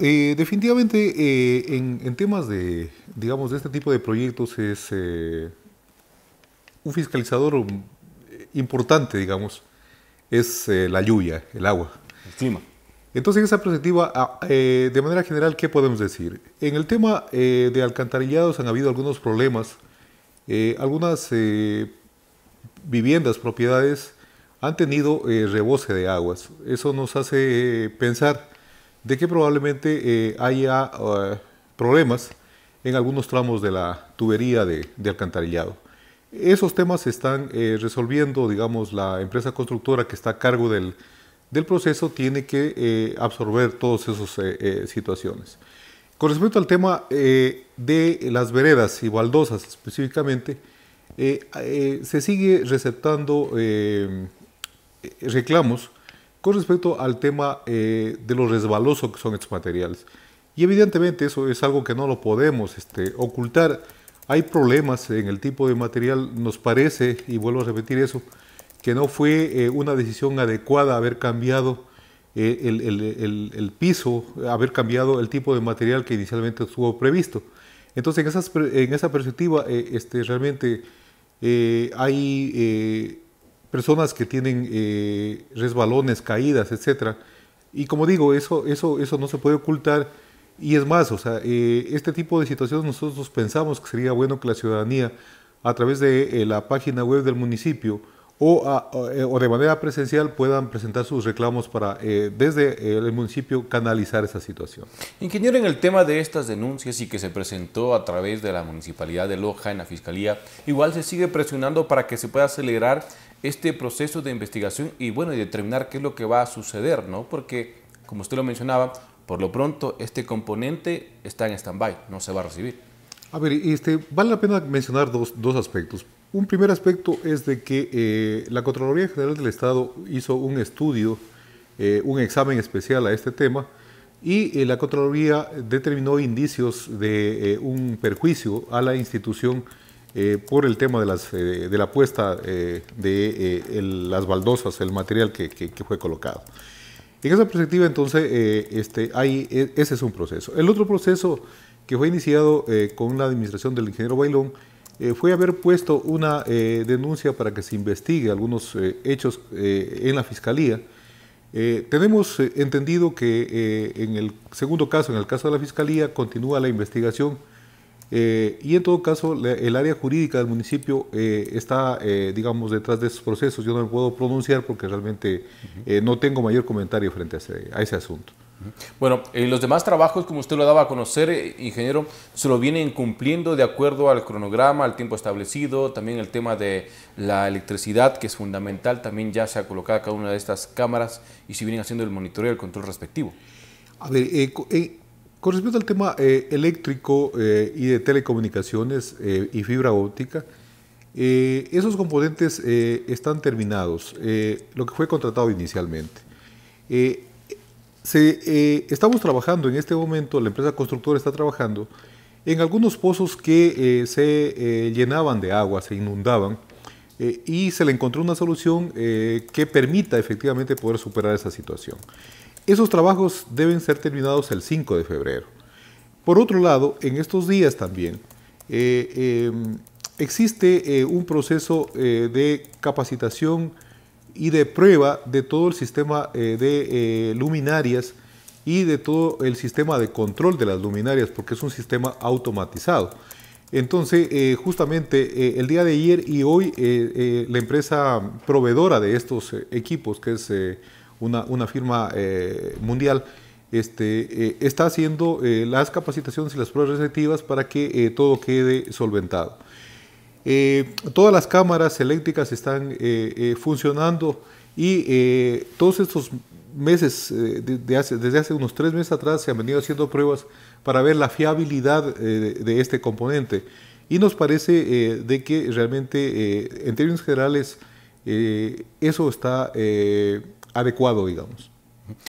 Eh, definitivamente eh, en, temas de, digamos, de este tipo de proyectos es eh, un fiscalizador um, importante, digamos, es la lluvia, el agua. El clima. Entonces, en esa perspectiva, ah, de manera general, ¿qué podemos decir? En el tema de alcantarillados han habido algunos problemas. algunas viviendas, propiedades, han tenido reboce de aguas. Eso nos hace pensar de que probablemente eh, haya eh, problemas en algunos tramos de la tubería de, alcantarillado. Esos temas se están eh, resolviendo, digamos, la empresa constructora que está a cargo del, del proceso tiene que absorber todas esas situaciones. Con respecto al tema de las veredas y baldosas específicamente, se sigue receptando reclamos con respecto al tema eh, de lo resbaloso que son estos materiales. Y evidentemente eso es algo que no lo podemos este, ocultar. Hay problemas en el tipo de material, nos parece, y vuelvo a repetir eso, que no fue eh, una decisión adecuada haber cambiado eh, el, piso, haber cambiado el tipo de material que inicialmente estuvo previsto. Entonces, en, esa perspectiva, este, realmente hay personas que tienen eh, resbalones, caídas, etcétera, Y como digo, eso, eso, eso no se puede ocultar. Y es más, o sea, eh, este tipo de situaciones nosotros pensamos que sería bueno que la ciudadanía, a través de eh, la página web del municipio, eh, o, de manera presencial puedan presentar sus reclamos para eh, desde eh, el municipio canalizar esa situación. Ingeniero, en el tema de estas denuncias y que se presentó a través de la Municipalidad de Loja en la Fiscalía, igual se sigue presionando para que se pueda acelerar este proceso de investigación y bueno, determinar qué es lo que va a suceder, ¿no? Porque, como usted lo mencionaba, por lo pronto este componente está en stand-by, no se va a recibir. A ver, este, vale la pena mencionar dos, dos aspectos. Un primer aspecto es de que eh, la Contraloría General del Estado hizo un estudio, eh, un examen especial a este tema, y eh, la Contraloría determinó indicios de un perjuicio a la institución por el tema de, las, de la puesta de las baldosas, el material que, que, que, fue colocado. En esa perspectiva, entonces, este, hay, e, ese es un proceso. El otro proceso que fue iniciado eh, con la administración del ingeniero Bailón, eh, fue haber puesto una eh, denuncia para que se investigue algunos hechos en la fiscalía. tenemos entendido que en el segundo caso, en el caso de la fiscalía, continúa la investigación y en todo caso el área jurídica del municipio está, digamos, detrás de esos procesos. Yo no me puedo pronunciar porque realmente no tengo mayor comentario frente a ese asunto. Bueno, eh, los demás trabajos, como usted lo daba a conocer, eh, ingeniero, se lo vienen cumpliendo de acuerdo al cronograma, al tiempo establecido, también el tema de la electricidad, que es fundamental, también ya se ha colocado cada una de estas cámaras y se vienen haciendo el monitoreo y el control respectivo. A ver, eh, con respecto al tema eléctrico y de telecomunicaciones y fibra óptica, esos componentes están terminados, lo que fue contratado inicialmente. Eh, eh, estamos trabajando en este momento, la empresa constructora está trabajando en algunos pozos que eh, se eh, llenaban de agua, se inundaban, y se le encontró una solución que permita efectivamente poder superar esa situación. Esos trabajos deben ser terminados el 5 de febrero. Por otro lado, en estos días también em, existe un proceso de capacitación y de prueba de todo el sistema eh, de eh, luminarias y de todo el sistema de control de las luminarias, porque es un sistema automatizado. Entonces, eh, justamente el día de ayer y hoy, la empresa proveedora de estos equipos, que es una, firma mundial, este, está haciendo las capacitaciones y las pruebas receptivas para que todo quede solventado. Eh, todas las cámaras eléctricas están eh, eh, funcionando y todos estos meses, desde hace unos tres meses atrás, se han venido haciendo pruebas para ver la fiabilidad de, este componente. Y nos parece de que realmente, en términos generales, eso está adecuado, digamos.